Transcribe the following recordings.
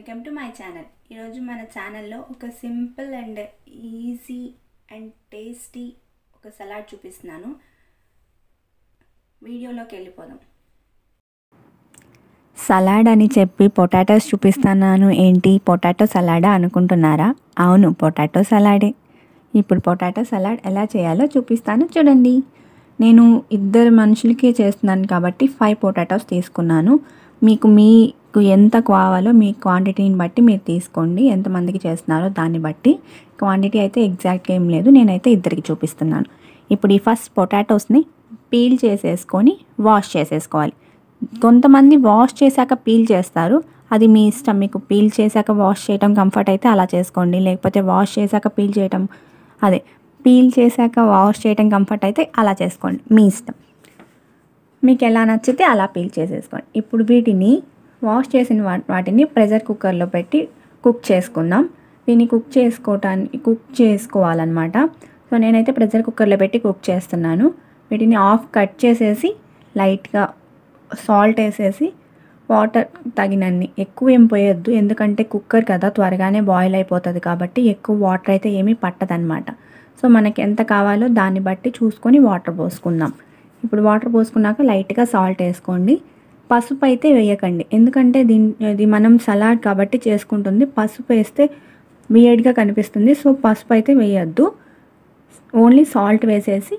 welcome to my channel ఈరోజు మన ఛానల్లో ఒక simple and easy and tasty ఒక సలాడ్ చూపిస్తున్నాను వీడియోలోకి వెళ్ళిపోదాం సలాడ్ అని చెప్పి పొటాటోస్ చూపిస్తున్నాను ఏంటి పొటాటో సలాడా అనుకుంటున్నారా అవును పొటాటో సలాడే ఇప్పుడు పొటాటో సలాడ్ ఎలా చేయాలో చూపిస్తాను చూడండి నేను ఇద్దరు మనుషులకే చేస్తున్నాను కాబట్టి ఫైవ్ పొటాటోస్ తీసుకున్నాను మీకు మీ మీకు ఎంత కావాలో మీ క్వాంటిటీని బట్టి మీరు తీసుకోండి ఎంతమందికి చేస్తున్నారో దాన్ని బట్టి క్వాంటిటీ అయితే ఎగ్జాక్ట్గా ఏం లేదు నేనైతే ఇద్దరికి చూపిస్తున్నాను ఇప్పుడు ఈ ఫస్ట్ పొటాటోస్ని పీల్ చేసేసుకొని వాష్ చేసేసుకోవాలి కొంతమంది వాష్ చేశాక పీల్ చేస్తారు అది మీ ఇష్టం మీకు పీల్ చేశాక వాష్ చేయటం కంఫర్ట్ అయితే అలా చేసుకోండి లేకపోతే వాష్ చేశాక పీల్ చేయటం అదే పీల్ చేశాక వాష్ చేయటం కంఫర్ట్ అయితే అలా చేసుకోండి మీ ఇష్టం మీకు ఎలా నచ్చితే అలా పీల్ చేసేసుకోండి ఇప్పుడు వీటిని వాష్ చేసిన వాటిని ప్రెషర్ కుక్కర్లో పెట్టి కుక్ చేసుకుందాం దీన్ని కుక్ చేసుకోవటానికి కుక్ చేసుకోవాలన్నమాట సో నేనైతే ప్రెషర్ కుక్కర్లో పెట్టి కుక్ చేస్తున్నాను వీటిని ఆఫ్ కట్ చేసేసి లైట్గా సాల్ట్ వేసేసి వాటర్ తగినన్ని ఎక్కువ ఏం పోయొద్దు ఎందుకంటే కుక్కర్ కదా త్వరగానే బాయిల్ అయిపోతుంది కాబట్టి ఎక్కువ వాటర్ అయితే ఏమీ పట్టదనమాట సో మనకి ఎంత కావాలో దాన్ని బట్టి చూసుకొని వాటర్ పోసుకుందాం ఇప్పుడు వాటర్ పోసుకున్నాక లైట్గా సాల్ట్ వేసుకోండి పసుపు అయితే వేయకండి ఎందుకంటే దీని ఇది మనం సలాడ్ కాబట్టి చేసుకుంటుంది పసుపు వేస్తే వియర్డ్గా కనిపిస్తుంది సో పసుపు అయితే వేయద్దు ఓన్లీ సాల్ట్ వేసేసి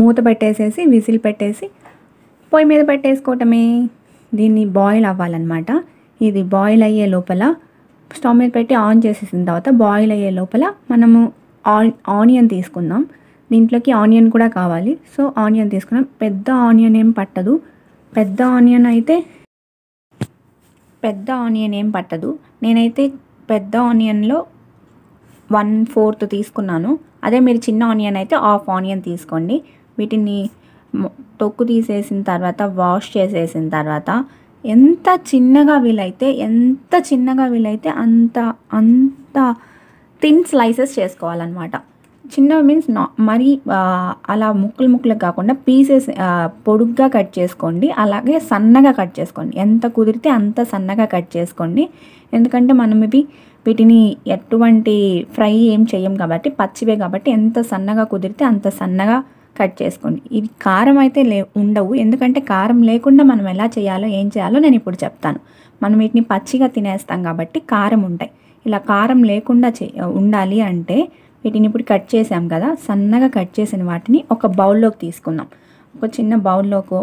మూత పెట్టేసేసి విజిల్ పెట్టేసి పొయ్యి మీద పెట్టేసుకోవటమే దీన్ని బాయిల్ అవ్వాలన్నమాట ఇది బాయిల్ అయ్యే లోపల స్టవ్ మీద పెట్టి ఆన్ చేసేసిన తర్వాత బాయిల్ అయ్యే లోపల మనము ఆనియన్ తీసుకుందాం దీంట్లోకి ఆనియన్ కూడా కావాలి సో ఆనియన్ తీసుకున్నాం పెద్ద ఆనియన్ ఏం పట్టదు పెద్ద ఆనియన్ అయితే పెద్ద ఆనియన్ ఏం పట్టదు నేనైతే పెద్ద ఆనియన్లో వన్ ఫోర్త్ తీసుకున్నాను అదే మీరు చిన్న ఆనియన్ అయితే హాఫ్ ఆనియన్ తీసుకోండి వీటిని తొక్కు తీసేసిన తర్వాత వాష్ చేసేసిన తర్వాత ఎంత చిన్నగా వీలైతే ఎంత చిన్నగా వీలైతే అంత అంత థిన్ స్లైసెస్ చేసుకోవాలన్నమాట చిన్నవి మీన్స్ నా మరీ అలా ముక్కలు ముక్కలు కాకుండా పీసెస్ పొడుగ్గా కట్ చేసుకోండి అలాగే సన్నగా కట్ చేసుకోండి ఎంత కుదిరితే అంత సన్నగా కట్ చేసుకోండి ఎందుకంటే మనం ఇవి వీటిని ఎటువంటి ఫ్రై ఏం చేయం కాబట్టి పచ్చివే కాబట్టి ఎంత సన్నగా కుదిరితే అంత సన్నగా కట్ చేసుకోండి ఇవి కారం అయితే లే ఉండవు ఎందుకంటే కారం లేకుండా మనం ఎలా చేయాలో ఏం చేయాలో నేను ఇప్పుడు చెప్తాను మనం వీటిని పచ్చిగా తినేస్తాం కాబట్టి కారం ఉంటాయి ఇలా కారం లేకుండా చే ఉండాలి అంటే వీటిని ఇప్పుడు కట్ చేసాం కదా సన్నగా కట్ చేసిన వాటిని ఒక బౌల్లోకి తీసుకుందాం ఒక చిన్న బౌల్లోకి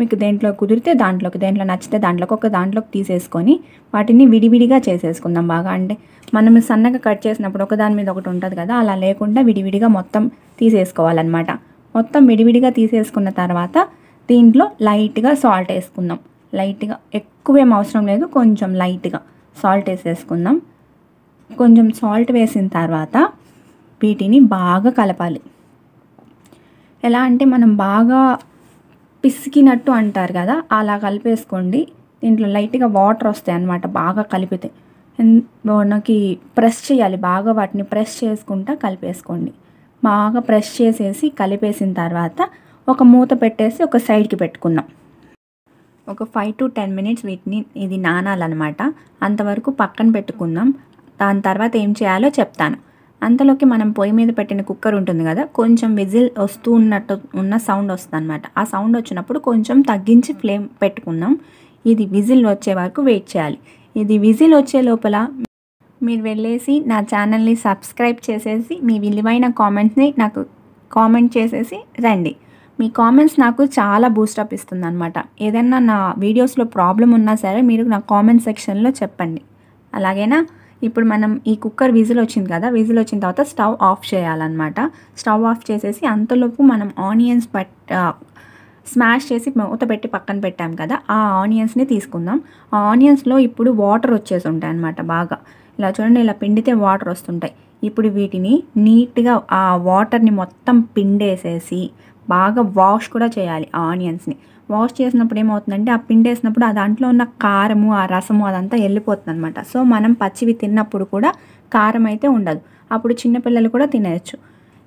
మీకు దేంట్లో కుదిరితే దాంట్లోకి దేంట్లో నచ్చితే దాంట్లోకి ఒక దాంట్లోకి తీసేసుకొని వాటిని విడివిడిగా చేసేసుకుందాం బాగా అంటే మనం సన్నగా కట్ చేసినప్పుడు ఒక దాని మీద ఒకటి ఉంటుంది కదా అలా లేకుండా విడివిడిగా మొత్తం తీసేసుకోవాలన్నమాట మొత్తం విడివిడిగా తీసేసుకున్న తర్వాత దీంట్లో లైట్గా సాల్ట్ వేసుకుందాం లైట్గా ఎక్కువేం అవసరం లేదు కొంచెం లైట్గా సాల్ట్ వేసేసుకుందాం కొంచెం సాల్ట్ వేసిన తర్వాత వీటిని బాగా కలపాలి ఎలా అంటే మనం బాగా పిసికినట్టు అంటారు కదా అలా కలిపేసుకోండి దీంట్లో లైట్గా వాటర్ వస్తాయి అన్నమాట బాగా కలిపితే మనకి ప్రెస్ చేయాలి బాగా వాటిని ప్రెస్ చేసుకుంటా కలిపేసుకోండి బాగా ప్రెస్ చేసేసి కలిపేసిన తర్వాత ఒక మూత పెట్టేసి ఒక సైడ్కి పెట్టుకున్నాం ఒక ఫైవ్ టు టెన్ మినిట్స్ వీటిని ఇది నానాలన్నమాట అంతవరకు పక్కన పెట్టుకుందాం దాని తర్వాత ఏం చేయాలో చెప్తాను అంతలోకి మనం పొయ్యి మీద పెట్టిన కుక్కర్ ఉంటుంది కదా కొంచెం విజిల్ వస్తూ ఉన్నట్టు ఉన్న సౌండ్ వస్తుంది అనమాట ఆ సౌండ్ వచ్చినప్పుడు కొంచెం తగ్గించి ఫ్లేమ్ పెట్టుకుందాం ఇది విజిల్ వచ్చే వరకు వెయిట్ చేయాలి ఇది విజిల్ వచ్చే లోపల మీరు వెళ్ళేసి నా ఛానల్ని సబ్స్క్రైబ్ చేసేసి మీ విలువైన కామెంట్స్ని నాకు కామెంట్ చేసేసి రండి మీ కామెంట్స్ నాకు చాలా బూస్టప్ ఇస్తుంది అనమాట ఏదన్నా నా వీడియోస్లో ప్రాబ్లం ఉన్నా సరే మీరు నా కామెంట్ సెక్షన్లో చెప్పండి అలాగేనా ఇప్పుడు మనం ఈ కుక్కర్ విజిల్ వచ్చింది కదా విజిల్ వచ్చిన తర్వాత స్టవ్ ఆఫ్ చేయాలన్నమాట స్టవ్ ఆఫ్ చేసేసి అంతలోపు మనం ఆనియన్స్ పట్ స్మాష్ చేసి మూత పెట్టి పక్కన పెట్టాం కదా ఆ ఆనియన్స్ని తీసుకుందాం ఆ ఆనియన్స్లో ఇప్పుడు వాటర్ వచ్చేసి ఉంటాయి అనమాట బాగా ఇలా చూడండి ఇలా పిండితే వాటర్ వస్తుంటాయి ఇప్పుడు వీటిని నీట్గా ఆ వాటర్ని మొత్తం పిండేసేసి బాగా వాష్ కూడా చేయాలి ఆనియన్స్ని వాష్ చేసినప్పుడు ఏమవుతుందంటే ఆ పిండి వేసినప్పుడు ఆ దాంట్లో ఉన్న కారము ఆ రసము అదంతా వెళ్ళిపోతుంది అనమాట సో మనం పచ్చివి తిన్నప్పుడు కూడా కారం అయితే ఉండదు అప్పుడు చిన్నపిల్లలు కూడా తినేయచ్చు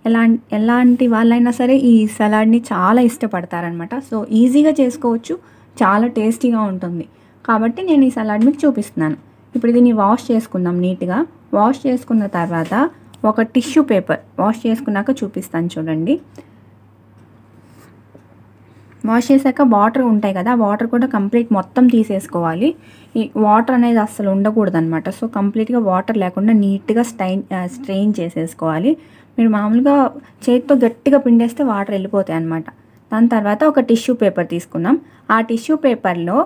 ఎలా ఎలాంటి వాళ్ళైనా సరే ఈ సలాడ్ని చాలా ఇష్టపడతారనమాట సో ఈజీగా చేసుకోవచ్చు చాలా టేస్టీగా ఉంటుంది కాబట్టి నేను ఈ సలాడ్ మీకు చూపిస్తున్నాను ఇప్పుడు దీన్ని వాష్ చేసుకుందాం నీట్గా వాష్ చేసుకున్న తర్వాత ఒక టిష్యూ పేపర్ వాష్ చేసుకున్నాక చూపిస్తాను చూడండి వాష్ చేసాక వాటర్ ఉంటాయి కదా వాటర్ కూడా కంప్లీట్ మొత్తం తీసేసుకోవాలి ఈ వాటర్ అనేది అస్సలు ఉండకూడదు అనమాట సో కంప్లీట్గా వాటర్ లేకుండా నీట్గా స్టైన్ స్ట్రెయిన్ చేసేసుకోవాలి మీరు మామూలుగా చేతితో గట్టిగా పిండేస్తే వాటర్ వెళ్ళిపోతాయి అనమాట దాని తర్వాత ఒక టిష్యూ పేపర్ తీసుకున్నాం ఆ టిష్యూ పేపర్లో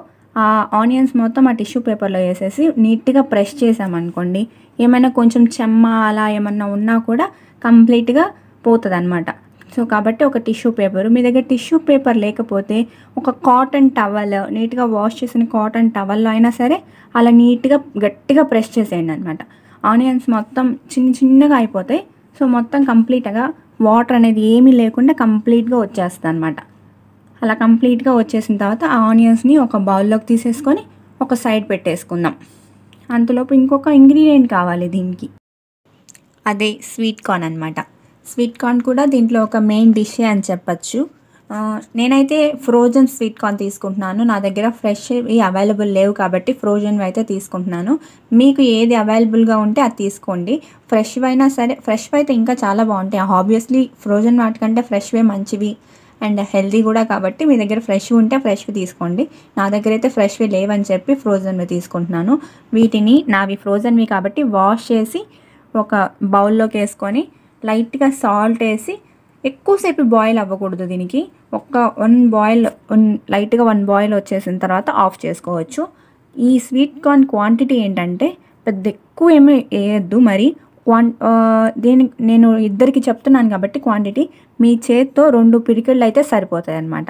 ఆ ఆనియన్స్ మొత్తం ఆ టిష్యూ పేపర్లో వేసేసి నీట్గా ప్రెష్ చేసామనుకోండి ఏమైనా కొంచెం చెమ్మ అలా ఏమన్నా ఉన్నా కూడా కంప్లీట్గా పోతుంది అనమాట సో కాబట్టి ఒక టిష్యూ పేపర్ మీ దగ్గర టిష్యూ పేపర్ లేకపోతే ఒక కాటన్ టవల్ నీట్గా వాష్ చేసిన కాటన్ టవల్లో అయినా సరే అలా నీట్గా గట్టిగా ప్రెస్ చేసేయండి అనమాట ఆనియన్స్ మొత్తం చిన్న చిన్నగా అయిపోతాయి సో మొత్తం కంప్లీట్గా వాటర్ అనేది ఏమీ లేకుండా కంప్లీట్గా వచ్చేస్తుంది అనమాట అలా కంప్లీట్గా వచ్చేసిన తర్వాత ఆ ఆనియన్స్ని ఒక బౌల్లోకి తీసేసుకొని ఒక సైడ్ పెట్టేసుకుందాం అంతలోపు ఇంకొక ఇంగ్రీడియంట్ కావాలి దీనికి అదే స్వీట్ కార్న్ అనమాట స్వీట్ కార్న్ కూడా దీంట్లో ఒక మెయిన్ డిష్ అని చెప్పచ్చు నేనైతే ఫ్రోజన్ స్వీట్ కార్న్ తీసుకుంటున్నాను నా దగ్గర ఫ్రెష్ అవైలబుల్ లేవు కాబట్టి ఫ్రోజన్వి అయితే తీసుకుంటున్నాను మీకు ఏది అవైలబుల్గా ఉంటే అది తీసుకోండి ఫ్రెష్ అయినా సరే ఫ్రెష్ అయితే ఇంకా చాలా బాగుంటాయి ఆబ్వియస్లీ ఫ్రోజన్ వాటికంటే ఫ్రెష్వే మంచివి అండ్ హెల్దీ కూడా కాబట్టి మీ దగ్గర ఫ్రెష్ ఉంటే ఫ్రెష్వి తీసుకోండి నా దగ్గర అయితే ఫ్రెష్వి లేవని చెప్పి ఫ్రోజన్వి తీసుకుంటున్నాను వీటిని నావి ఫ్రోజన్వి కాబట్టి వాష్ చేసి ఒక బౌల్లోకి వేసుకొని లైట్గా సాల్ట్ వేసి ఎక్కువసేపు బాయిల్ అవ్వకూడదు దీనికి ఒక్క వన్ బాయిల్ వన్ లైట్గా వన్ బాయిల్ వచ్చేసిన తర్వాత ఆఫ్ చేసుకోవచ్చు ఈ స్వీట్ కార్న్ క్వాంటిటీ ఏంటంటే పెద్ద ఎక్కువ ఏమీ వేయద్దు మరి క్వాన్ దీని నేను ఇద్దరికి చెప్తున్నాను కాబట్టి క్వాంటిటీ మీ చేత్తో రెండు పిడికిళ్ళు అయితే సరిపోతాయి అనమాట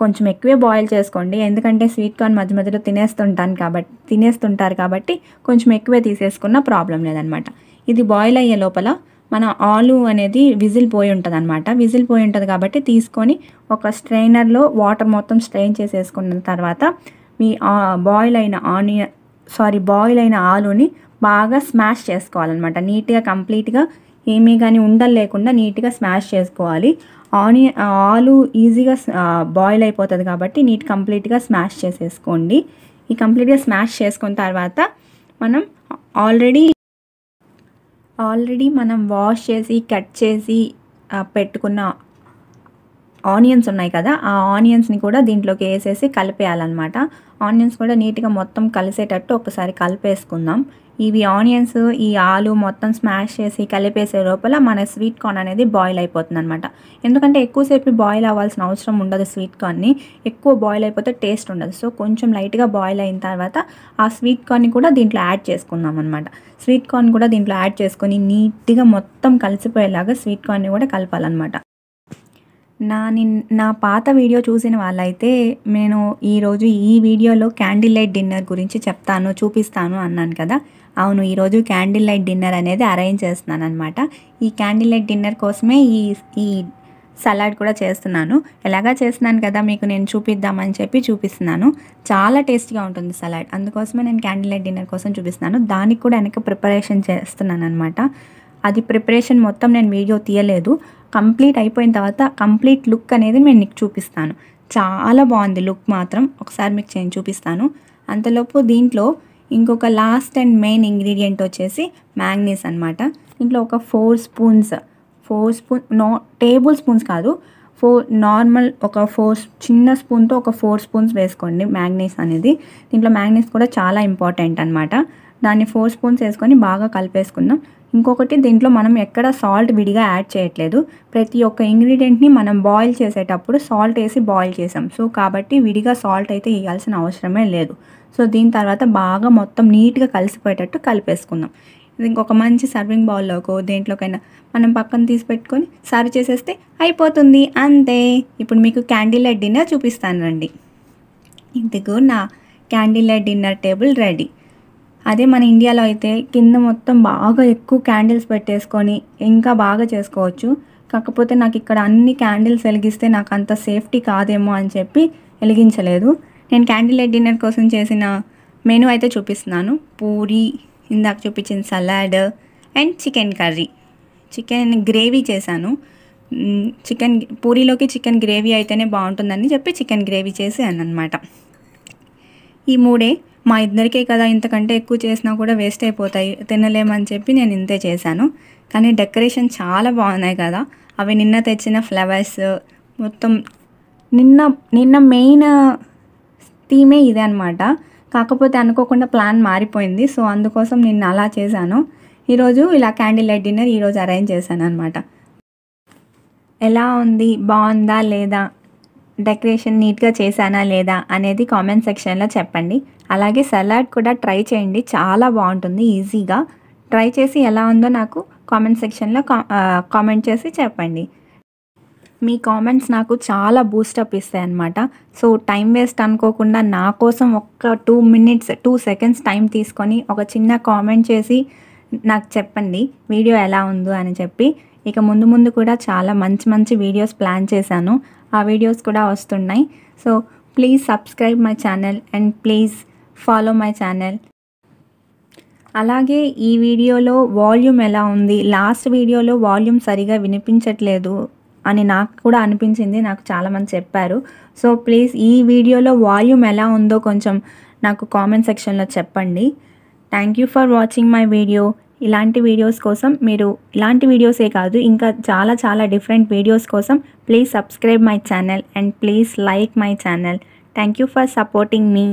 కొంచెం ఎక్కువే బాయిల్ చేసుకోండి ఎందుకంటే స్వీట్ కార్న్ మధ్య మధ్యలో తినేస్తుంటాను కాబట్టి తినేస్తుంటారు కాబట్టి కొంచెం ఎక్కువే తీసేసుకున్న ప్రాబ్లం లేదనమాట ఇది బాయిల్ అయ్యే లోపల మన ఆలు అనేది విజిల్ పోయి ఉంటుంది అనమాట విజిల్ పోయి ఉంటుంది కాబట్టి తీసుకొని ఒక స్ట్రైనర్లో వాటర్ మొత్తం స్ట్రెయిన్ చేసేసుకున్న తర్వాత మీ బాయిల్ అయిన ఆనియన్ సారీ బాయిల్ అయిన ఆలుని బాగా స్మాష్ చేసుకోవాలన్నమాట నీట్గా కంప్లీట్గా ఏమీ కానీ ఉండలు లేకుండా నీట్గా స్మాష్ చేసుకోవాలి ఆనియ ఆలు ఈజీగా బాయిల్ అయిపోతుంది కాబట్టి నీట్ కంప్లీట్గా స్మాష్ చేసేసుకోండి ఈ కంప్లీట్గా స్మాష్ చేసుకున్న తర్వాత మనం ఆల్రెడీ ఆల్రెడీ మనం వాష్ చేసి కట్ చేసి పెట్టుకున్న ఆనియన్స్ ఉన్నాయి కదా ఆ ఆనియన్స్ని కూడా దీంట్లోకి వేసేసి కలిపేయాలన్నమాట ఆనియన్స్ కూడా నీట్గా మొత్తం కలిసేటట్టు ఒకసారి కలిపేసుకుందాం ఇవి ఆనియన్స్ ఈ ఆలు మొత్తం స్మాష్ చేసి కలిపేసే లోపల మన స్వీట్ కార్న్ అనేది బాయిల్ అయిపోతుంది అనమాట ఎందుకంటే ఎక్కువసేపు బాయిల్ అవ్వాల్సిన అవసరం ఉండదు స్వీట్ కార్న్ని ఎక్కువ బాయిల్ అయిపోతే టేస్ట్ ఉండదు సో కొంచెం లైట్గా బాయిల్ అయిన తర్వాత ఆ స్వీట్ కార్న్ని కూడా దీంట్లో యాడ్ చేసుకుందాం అనమాట స్వీట్ కార్న్ కూడా దీంట్లో యాడ్ చేసుకొని నీట్గా మొత్తం కలిసిపోయేలాగా స్వీట్ కార్న్ని కూడా కలపాలన్నమాట నా నిన్ నా పాత వీడియో చూసిన వాళ్ళైతే నేను ఈరోజు ఈ వీడియోలో క్యాండిల్ లైట్ డిన్నర్ గురించి చెప్తాను చూపిస్తాను అన్నాను కదా అవును ఈరోజు క్యాండిల్ లైట్ డిన్నర్ అనేది అరేంజ్ చేస్తున్నాను అనమాట ఈ క్యాండిల్ లైట్ డిన్నర్ కోసమే ఈ ఈ సలాడ్ కూడా చేస్తున్నాను ఎలాగా చేస్తున్నాను కదా మీకు నేను చూపిద్దామని చెప్పి చూపిస్తున్నాను చాలా టేస్టీగా ఉంటుంది సలాడ్ అందుకోసమే నేను క్యాండిల్ లైట్ డిన్నర్ కోసం చూపిస్తున్నాను దానికి కూడా వెనక ప్రిపరేషన్ చేస్తున్నాను అనమాట అది ప్రిపరేషన్ మొత్తం నేను వీడియో తీయలేదు కంప్లీట్ అయిపోయిన తర్వాత కంప్లీట్ లుక్ అనేది నేను నీకు చూపిస్తాను చాలా బాగుంది లుక్ మాత్రం ఒకసారి మీకు నేను చూపిస్తాను అంతలోపు దీంట్లో ఇంకొక లాస్ట్ అండ్ మెయిన్ ఇంగ్రీడియంట్ వచ్చేసి మ్యాంగ్నీస్ అనమాట దీంట్లో ఒక four spoons four spoon no tablespoons కాదు ఫోర్ నార్మల్ ఒక ఫోర్ చిన్న స్పూన్తో ఒక ఫోర్ స్పూన్స్ వేసుకోండి మ్యాగ్నీస్ అనేది దీంట్లో మ్యాగ్నీస్ కూడా చాలా ఇంపార్టెంట్ అనమాట దాన్ని ఫోర్ స్పూన్స్ వేసుకొని బాగా కలిపేసుకుందాం ఇంకొకటి దీంట్లో మనం ఎక్కడ సాల్ట్ విడిగా యాడ్ చేయట్లేదు ప్రతి ఒక్క ఇంగ్రీడియంట్ని మనం బాయిల్ చేసేటప్పుడు సాల్ట్ వేసి బాయిల్ చేసాం సో కాబట్టి విడిగా సాల్ట్ అయితే వేయాల్సిన అవసరమే లేదు సో దీని తర్వాత బాగా మొత్తం నీట్గా కలిసిపోయేటట్టు కలిపేసుకుందాం ఇది ఇంకొక మంచి సర్వింగ్ బౌల్లోకో దేంట్లోకైనా మనం పక్కన తీసి పెట్టుకొని సర్వ్ చేసేస్తే అయిపోతుంది అంతే ఇప్పుడు మీకు క్యాండిల్ లైట్ డిన్నర్ రండి ఇదిగో నా candle light dinner table ready అదే మన ఇండియాలో అయితే కింద మొత్తం బాగా ఎక్కువ క్యాండిల్స్ పెట్టేసుకొని ఇంకా బాగా చేసుకోవచ్చు కాకపోతే నాకు ఇక్కడ అన్ని క్యాండిల్స్ వెలిగిస్తే నాకు అంత సేఫ్టీ కాదేమో అని చెప్పి వెలిగించలేదు నేను క్యాండిల్ లైట్ డిన్నర్ కోసం చేసిన మెనూ అయితే చూపిస్తున్నాను పూరి ఇందాక చూపించిన salad and chicken curry chicken gravy చేశాను చికెన్ పూరీలోకి చికెన్ గ్రేవీ అయితేనే బాగుంటుందని చెప్పి చికెన్ గ్రేవీ చేసాను అనమాట ఈ మూడే మా ఇద్దరికే కదా ఇంతకంటే ఎక్కువ చేసినా కూడా వేస్ట్ అయిపోతాయి తినలేమని చెప్పి నేను ఇంతే చేశాను కానీ డెకరేషన్ చాలా బాగున్నాయి కదా అవి నిన్న తెచ్చిన ఫ్లవర్స్ మొత్తం నిన్న నిన్న మెయిన్ థీమే ఇదే అనమాట కాకపోతే అనుకోకుండా ప్లాన్ మారిపోయింది సో అందుకోసం నేను అలా చేశాను ఈరోజు ఇలా క్యాండిల్ లైట్ డిన్నర్ ఈరోజు అరేంజ్ చేశాను అనమాట ఎలా ఉంది బాగుందా లేదా డెకరేషన్ నీట్గా చేశానా లేదా అనేది కామెంట్ సెక్షన్లో చెప్పండి అలాగే సలాడ్ కూడా ట్రై చేయండి చాలా బాగుంటుంది ఈజీగా ట్రై చేసి ఎలా ఉందో నాకు కామెంట్ సెక్షన్లో కామెంట్ చేసి చెప్పండి మీ కామెంట్స్ నాకు చాలా బూస్టప్ ఇస్తాయి అనమాట సో టైం వేస్ట్ అనుకోకుండా నా కోసం ఒక్క two minutes two seconds time తీసుకొని ఒక చిన్న కామెంట్ చేసి నాకు చెప్పండి వీడియో ఎలా ఉందో అని చెప్పి ఇక ముందు ముందు కూడా చాలా మంచి మంచి వీడియోస్ ప్లాన్ చేశాను ఆ వీడియోస్ కూడా వస్తున్నాయి so please subscribe my channel and please follow my channel అలాగే ఈ వీడియోలో వాల్యూమ్ ఎలా ఉంది లాస్ట్ వీడియోలో వాల్యూమ్ సరిగా వినిపించట్లేదు అని నాకు కూడా అనిపించింది నాకు చాలామంది చెప్పారు సో ప్లీజ్ ఈ వీడియోలో వాల్యూమ్ ఎలా ఉందో కొంచెం నాకు కామెంట్ సెక్షన్లో చెప్పండి thank you for watching my video ఇలాంటి వీడియోస్ కోసం మీరు ఇలాంటి వీడియోసే కాదు ఇంకా చాలా చాలా డిఫరెంట్ వీడియోస్ కోసం please subscribe my channel and please like my channel thank you for supporting me